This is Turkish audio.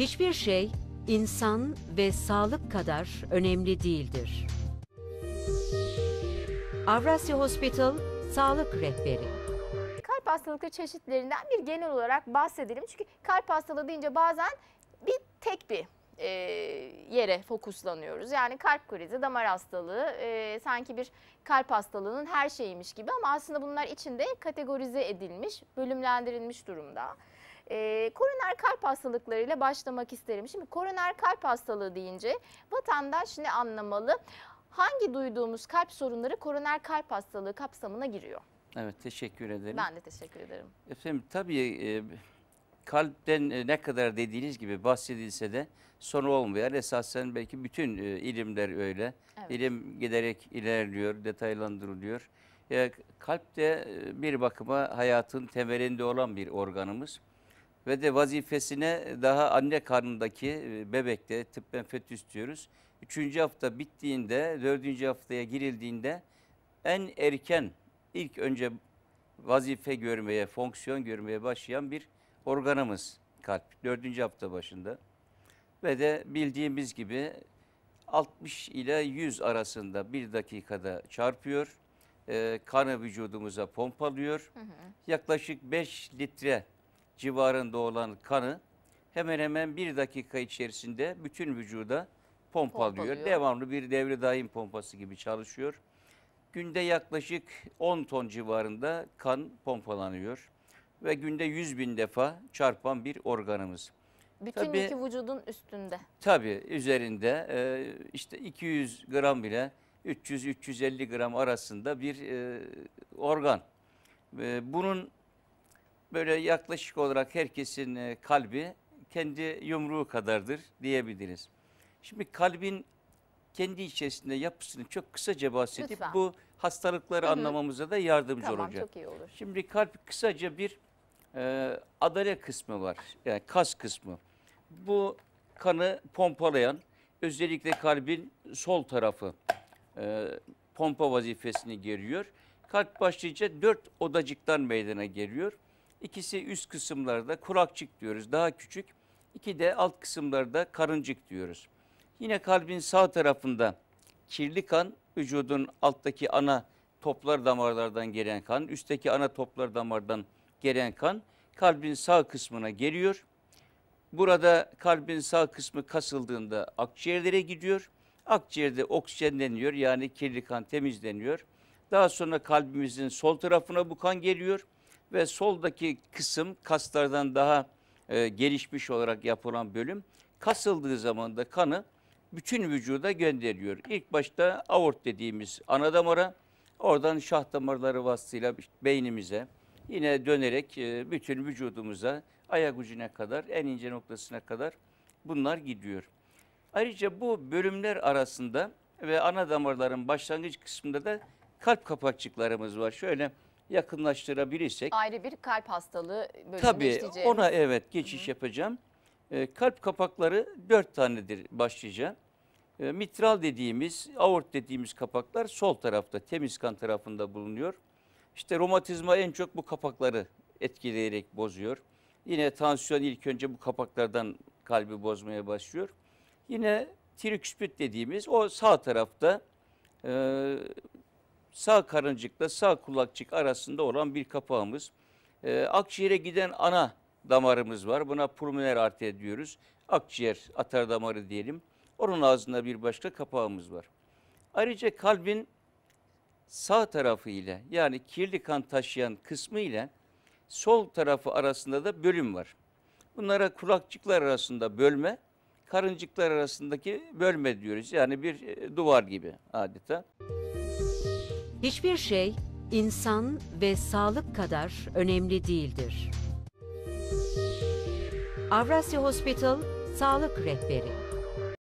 Hiçbir şey insan ve sağlık kadar önemli değildir. Avrasya Hospital Sağlık Rehberi Kalp hastalıkları çeşitlerinden bir genel olarak bahsedelim. Çünkü kalp hastalığı deyince bazen bir tek bir e, yere fokuslanıyoruz. Yani kalp krizi, damar hastalığı e, sanki bir kalp hastalığının her şeyiymiş gibi ama aslında bunlar içinde kategorize edilmiş, bölümlendirilmiş durumda. E, koroner kalp hastalıklarıyla başlamak isterim. Şimdi koroner kalp hastalığı deyince vatandaş ne anlamalı? Hangi duyduğumuz kalp sorunları koroner kalp hastalığı kapsamına giriyor? Evet teşekkür ederim. Ben de teşekkür ederim. Efendim tabii e, kalpten e, ne kadar dediğiniz gibi bahsedilse de sonu olmuyor. esasen belki bütün e, ilimler öyle. Evet. İlim giderek ilerliyor, detaylandırılıyor. E, kalp de e, bir bakıma hayatın temelinde olan bir organımız ve de vazifesine daha anne karnındaki e, bebekte tıbben fetüs diyoruz. Üçüncü hafta bittiğinde, dördüncü haftaya girildiğinde en erken ilk önce vazife görmeye, fonksiyon görmeye başlayan bir organımız kalp. Dördüncü hafta başında ve de bildiğimiz gibi 60 ile 100 arasında bir dakikada çarpıyor. E, kanı vücudumuza pompalıyor. Hı hı. Yaklaşık 5 litre civarında olan kanı hemen hemen bir dakika içerisinde bütün vücuda pompalıyor. pompalıyor. Devamlı bir devre daim pompası gibi çalışıyor. Günde yaklaşık 10 ton civarında kan pompalanıyor ve günde 100 bin defa çarpan bir organımız. Bütün tabii, iki vücudun üstünde. Tabii üzerinde e, işte 200 gram bile 300-350 gram arasında bir e, organ. E, bunun böyle yaklaşık olarak herkesin e, kalbi kendi yumruğu kadardır diyebiliriz. Şimdi kalbin kendi içerisinde yapısını çok kısaca bahsedip Lütfen. bu hastalıkları Hı -hı. anlamamıza da yardımcı tamam, olacak. Çok iyi olur. Şimdi kalp kısaca bir e, adale kısmı var. Yani kas kısmı. Bu kanı pompalayan özellikle kalbin sol tarafı e, pompa vazifesini geriyor. Kalp başlayınca dört odacıktan meydana geliyor. İkisi üst kısımlarda kurakçık diyoruz daha küçük. İki de alt kısımlarda karıncık diyoruz. Yine kalbin sağ tarafında kirli kan vücudun alttaki ana toplar damarlardan gelen kan, üstteki ana toplar damardan gelen kan kalbin sağ kısmına geliyor. Burada kalbin sağ kısmı kasıldığında akciğerlere gidiyor. Akciğerde oksijenleniyor yani kirli kan temizleniyor. Daha sonra kalbimizin sol tarafına bu kan geliyor ve soldaki kısım kaslardan daha e, gelişmiş olarak yapılan bölüm kasıldığı zaman da kanı bütün vücuda gönderiyor. İlk başta aort dediğimiz ana damara, oradan şah damarları vasıtayla beynimize, yine dönerek e, bütün vücudumuza, ayak ucuna kadar, en ince noktasına kadar bunlar gidiyor. Ayrıca bu bölümler arasında ve ana damarların başlangıç kısmında da kalp kapakçıklarımız var. Şöyle yakınlaştırabilirsek. Ayrı bir kalp hastalığı bölümü Tabii işleyeceğim. ona evet geçiş Hı -hı. yapacağım. E, kalp kapakları dört tanedir başlayacağım. E, ee, mitral dediğimiz, aort dediğimiz kapaklar sol tarafta, temiz kan tarafında bulunuyor. İşte romatizma en çok bu kapakları etkileyerek bozuyor. Yine tansiyon ilk önce bu kapaklardan kalbi bozmaya başlıyor. Yine triküspit dediğimiz o sağ tarafta e, sağ karıncıkla sağ kulakçık arasında olan bir kapağımız. E, akciğere giden ana damarımız var. Buna pulmoner arter diyoruz. Akciğer atar damarı diyelim. Onun ağzında bir başka kapağımız var. Ayrıca kalbin sağ tarafı ile yani kirli kan taşıyan kısmı ile sol tarafı arasında da bölüm var. Bunlara kulakçıklar arasında bölme, karıncıklar arasındaki bölme diyoruz. Yani bir e, duvar gibi adeta. Müzik Hiçbir şey insan ve sağlık kadar önemli değildir. Avrasya Hospital Sağlık Rehberi